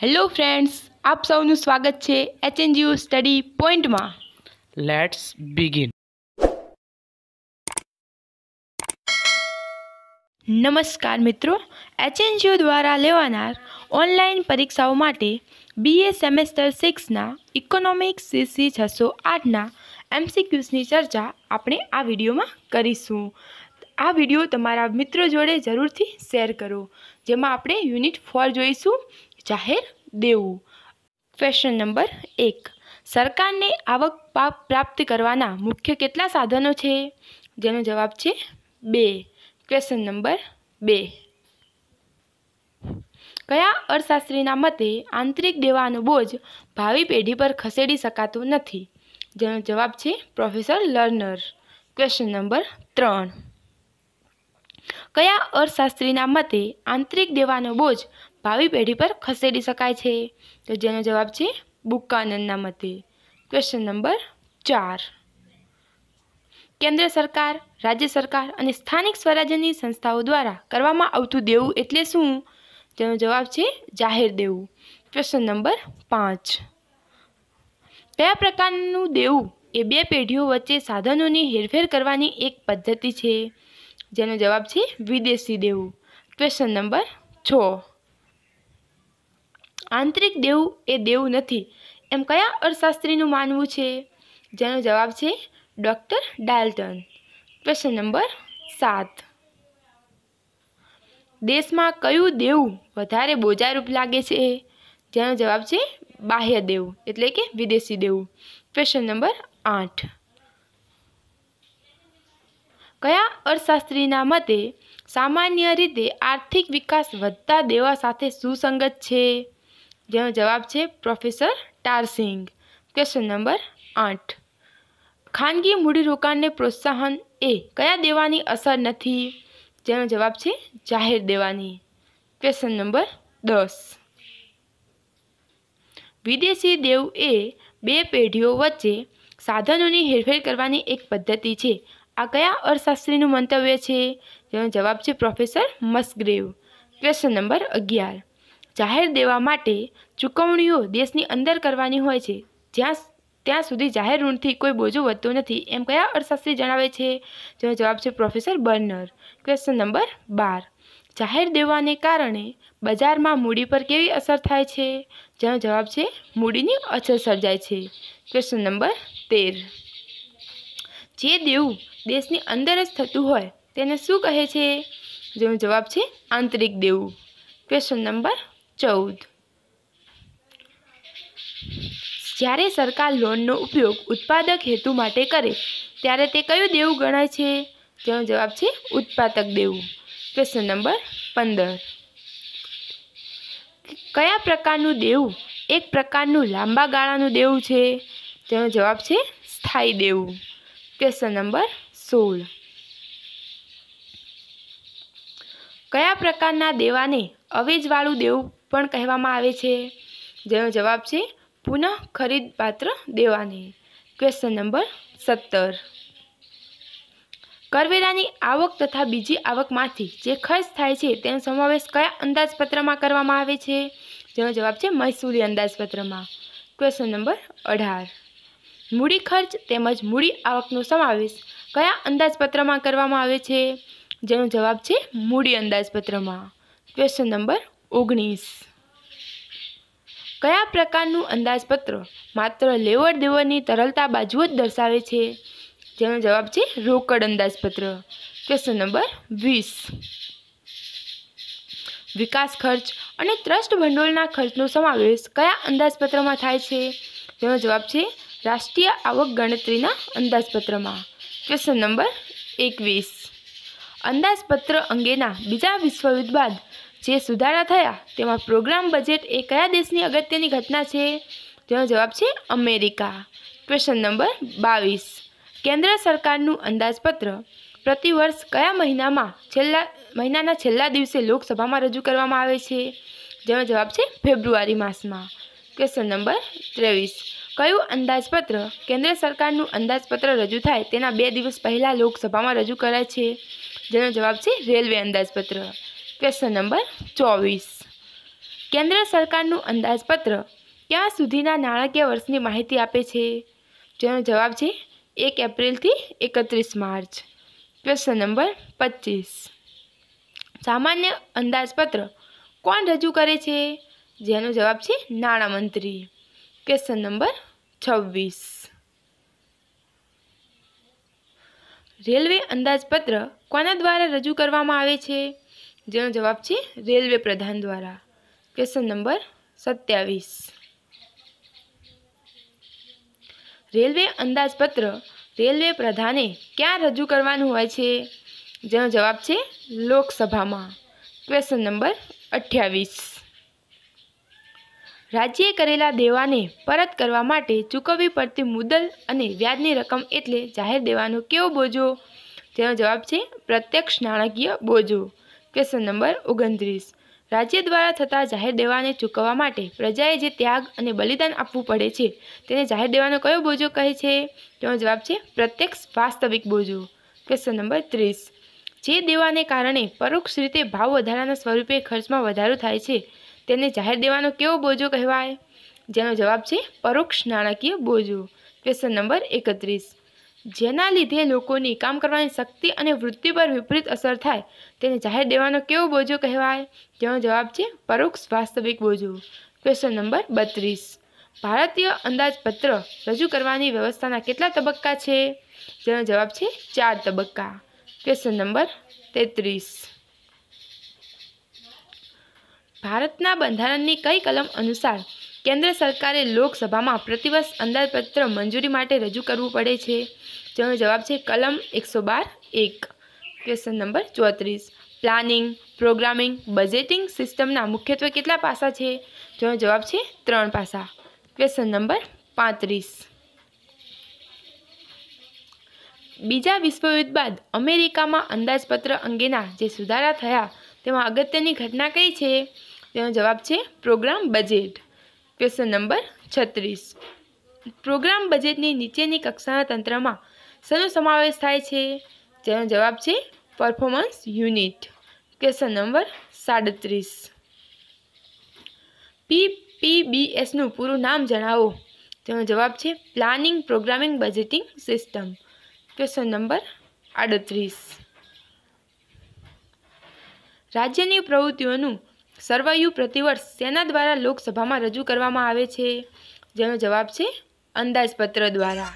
hello friends આપ સૌનું સ્વાગત છે એચએનજીયુ સ્ટડી પોઈન્ટમાં લેટ્સ બિગિન નમસ્કાર મિત્રો એચએનજીયુ દ્વારા લેવાનાર ઓનલાઈન પરીક્ષાઓ માટે બીએ સેમેસ્ટર સિક્સના ઇકોનોમિક્સ સીસી છસો આઠના એમસીક્યુઝની ચર્ચા આપણે આ વિડીયોમાં કરીશું આ વિડીયો તમારા મિત્રો જોડે જરૂરથી શેર કરો જેમાં આપણે યુનિટ ફોર જોઈશું જાહેર દેવું ક્વેશ્ચન નંબર એક સરકારને આવક પ્રાપ્ત કરવાના મુખ્ય કેટલા સાધનો છે જેનો જવાબ છે બે ક્વેશ્ચન નંબર બે કયા અર્થશાસ્ત્રીના મતે આંતરિક દેવાનો બોજ ભાવિ પેઢી પર ખસેડી શકાતો નથી જેનો જવાબ છે પ્રોફેસર લર્નર ક્વેશ્ચન નંબર ત્રણ કયા અર્થશાસ્ત્રીના મતે આંતરિક દેવાનો બોજ ભાવિ પેઢી પર ખસેડી શકાય છે તો જેનો જવાબ છે બુક્કાનંદના મતે ક્વેશ્ચન નંબર ચાર કેન્દ્ર સરકાર રાજ્ય સરકાર અને સ્થાનિક સ્વરાજ્યની સંસ્થાઓ દ્વારા કરવામાં આવતું દેવું એટલે શું જેનો જવાબ છે જાહેર દેવું ક્વેશ્ચન નંબર પાંચ કયા પ્રકારનું દેવું એ બે પેઢીઓ વચ્ચે સાધનોની હેરફેર કરવાની એક પદ્ધતિ છે જેનો જવાબ છે વિદેશી દેવું ક્વેશ્ચન નંબર છ આંતરિક દેવ એ દેવ નથી એમ કયા અર્થશાસ્ત્રીનું માનવું છે જેનો જવાબ છે ડૉક્ટર ડાલ્ટન ક્વેશ્ચન નંબર સાત દેશમાં કયું દેવું વધારે બોજારૂપ લાગે છે જેનો જવાબ છે બાહ્ય દેવ એટલે કે વિદેશી દેવું ક્વેશ્ચન નંબર આઠ કયા અર્થશાસ્ત્રીના મતે સામાન્ય રીતે આર્થિક વિકાસ વધતા દેવા સાથે સુસંગત છે જેનો જવાબ છે પ્રોફેસર ટારસિંગ ક્વેશ્ચન નંબર આઠ ખાનગી મૂડીરોકાણને પ્રોત્સાહન એ કયા દેવાની અસર નથી જેનો જવાબ છે જાહેર દેવાની ક્વેશ્ચન નંબર દસ વિદેશી દેવ એ બે પેઢીઓ વચ્ચે સાધનોની હેરફેર કરવાની એક પદ્ધતિ છે આ કયા અર્થશાસ્ત્રીનું મંતવ્ય છે જેનો જવાબ છે પ્રોફેસર મસ્ગ્રેવ ક્વેશ્ચન નંબર અગિયાર જાહેર દેવા માટે ચૂકવણીઓ દેશની અંદર કરવાની હોય છે જ્યાં ત્યાં સુધી જાહેર ઋણથી કોઈ બોજો વધતો નથી એમ કયા અર્થશાસ્ત્રી જણાવે છે જેનો જવાબ છે પ્રોફેસર બર્નર ક્વેશ્ચન નંબર બાર જાહેર દેવાને કારણે બજારમાં મૂડી પર કેવી અસર થાય છે જેનો જવાબ છે મૂડીની અછત સર્જાય છે ક્વેશ્ચન નંબર તેર જે દેવું દેશની અંદર જ થતું હોય તેને શું કહે છે જેનો જવાબ છે આંતરિક દેવું ક્વેશ્ચન નંબર ચૌદ જ્યારે સરકાર લોનનો ઉપયોગ ઉત્પાદક હેતુ માટે કરે ત્યારે તે કયું દેવું ગણાય છે તેનો જવાબ છે ઉત્પાદક દેવું ક્વેશ્ચન નંબર પંદર કયા પ્રકારનું દેવું એક પ્રકારનું લાંબા ગાળાનું દેવું છે તેનો જવાબ છે સ્થાયી દેવું ક્વેશ્ચન નંબર સોળ કયા પ્રકારના દેવાને અવેજવાળું દેવું પણ કહેવામાં આવે છે જેનો જવાબ છે પુનઃ ખરીદપાત્ર દેવાની ક્વેશ્ચન નંબર સત્તર કરવેરાની આવક તથા બીજી આવકમાંથી જે ખર્ચ થાય છે તેનો સમાવેશ કયા અંદાજપત્રમાં કરવામાં આવે છે જેનો જવાબ છે મહેસૂલી અંદાજપત્રમાં ક્વેશ્ચન નંબર અઢાર મૂડી ખર્ચ તેમજ મૂડી આવકનો સમાવેશ કયા અંદાજપત્રમાં કરવામાં આવે છે જેનો જવાબ છે મૂડી અંદાજપત્રમાં ક્વેશ્ચન નંબર ઓગણીસ કયા પ્રકારનું અંદાજપત્ર માત્ર લેવડ દેવડની તરલતા બાજુ જ દર્શાવે છે જેનો જવાબ છે રોકડ અંદાજપત્ર ક્વેશ્ચન નંબર વીસ વિકાસ ખર્ચ અને ટ્રસ્ટ ભંડોળના ખર્ચનો સમાવેશ કયા અંદાજપત્રમાં થાય છે જેનો જવાબ છે રાષ્ટ્રીય આવક ગણતરીના અંદાજપત્રમાં ક્વેશ્ચન નંબર એકવીસ અંદાજપત્ર અંગેના બીજા વિશ્વયુદ્ધ બાદ જે સુધારા થયા તેમાં પ્રોગ્રામ બજેટ એ કયા દેશની અગત્યની ઘટના છે તેનો જવાબ છે અમેરિકા ક્વેશ્ચન નંબર બાવીસ કેન્દ્ર સરકારનું અંદાજપત્ર પ્રતિવર્ષ કયા મહિનામાં છેલ્લા મહિનાના છેલ્લા દિવસે લોકસભામાં રજૂ કરવામાં આવે છે જેનો જવાબ છે ફેબ્રુઆરી માસમાં ક્વેશ્ચન નંબર ત્રેવીસ કયું અંદાજપત્ર કેન્દ્ર સરકારનું અંદાજપત્ર રજૂ થાય તેના બે દિવસ પહેલાં લોકસભામાં રજૂ કરાય છે જેનો જવાબ છે રેલવે અંદાજપત્ર ક્વેશ્ચન નંબર ચોવીસ કેન્દ્ર સરકારનું અંદાજપત્ર ક્યાં સુધીના નાણાકીય વર્ષની માહિતી આપે છે જેનો જવાબ છે એક એપ્રિલથી એકત્રીસ માર્ચ ક્વેશ્ચન નંબર પચીસ સામાન્ય અંદાજપત્ર કોણ રજૂ કરે છે જેનો જવાબ છે નાણામંત્રી ક્વેશ્ચન નંબર છવ્વીસ રેલવે અંદાજપત્ર કોના દ્વારા રજૂ કરવામાં આવે છે જેનો જવાબ છે રેલવે પ્રધાન દ્વારા ક્વેશ્ચન નંબર સત્યાવીસ રેલવે અંદાજપત્ર રેલવે પ્રધાને ક્યાં રજૂ કરવાનું હોય છે જેનો જવાબ છે લોકસભામાં ક્વેશ્ચન નંબર અઠ્યાવીસ રાજ્યે કરેલા દેવાને પરત કરવા માટે ચૂકવવી પડતી મુદ્દલ અને વ્યાજની રકમ એટલે જાહેર દેવાનો કેવો બોજો જેનો જવાબ છે પ્રત્યક્ષ નાણાકીય બોજો ક્વેશ્ચન નંબર ઓગણત્રીસ રાજ્ય દ્વારા થતા જાહેર દેવાને ચૂકવવા માટે પ્રજાએ જે ત્યાગ અને બલિદાન આપવું પડે છે તેને જાહેર દેવાનો કયો બોજો કહે છે તેનો જવાબ છે પ્રત્યક્ષ વાસ્તવિક બોજો ક્વેશ્ચન નંબર ત્રીસ જે દેવાને કારણે પરોક્ષ રીતે ભાવ વધારાના સ્વરૂપે ખર્ચમાં વધારો થાય છે તેને જાહેર દેવાનો કેવો બોજો કહેવાય જેનો જવાબ છે પરોક્ષ નાણાકીય બોજો ક્વેશ્ચન નંબર એકત્રીસ જેના લીધે લોકોની કામ કરવાની શક્તિ અને વૃત્તિ પર વિપરીત અસર થાય તેને જાહેર દેવાનો કેવો બોજો કહેવાય તેનો જવાબ છે પરોક્ષ વાસ્તવિક બોજો ક્વેશ્ચન નંબર બત્રીસ ભારતીય અંદાજપત્ર રજૂ કરવાની વ્યવસ્થાના કેટલા તબક્કા છે જેનો જવાબ છે ચાર તબક્કા ક્વેશ્ચન નંબર તેત્રીસ ભારતના બંધારણની કઈ કલમ અનુસાર કેન્દ્ર સરકારે લોકસભામાં પ્રતિવર્ષ અંદાજપત્ર મંજૂરી માટે રજૂ કરવું પડે છે જેનો જવાબ છે કલમ એકસો બાર એક ક્વેશ્ચન નંબર ચોત્રીસ પ્લાનિંગ પ્રોગ્રામિંગ બજેટિંગ સિસ્ટમના મુખ્યત્વે કેટલા પાસા છે જેનો જવાબ છે ત્રણ પાસા ક્વેશ્ચન નંબર પાંત્રીસ બીજા વિશ્વયુદ્ધ બાદ અમેરિકામાં અંદાજપત્ર અંગેના જે સુધારા થયા તેમાં અગત્યની ઘટના કઈ છે તેનો જવાબ છે પ્રોગ્રામ બજેટ ક્વેશ્ચન નંબર છત્રીસ પ્રોગ્રામ બજેટની નીચેની કક્ષાના તંત્રમાં શેનો સમાવેશ થાય છે તેનો જવાબ છે પરફોર્મન્સ યુનિટ ક્વેશ્ચન નંબર સાડત્રીસ પીપીબીએસનું પૂરું નામ જણાવો તેનો જવાબ છે planning programming budgeting system question number આડત્રીસ રાજ્યની પ્રવૃત્તિઓનું સર્વયુ પ્રતિવર્ષ સેના દ્વારા લોકસભામાં રજૂ કરવામાં આવે છે જેનો જવાબ છે અંદાજપત્ર દ્વારા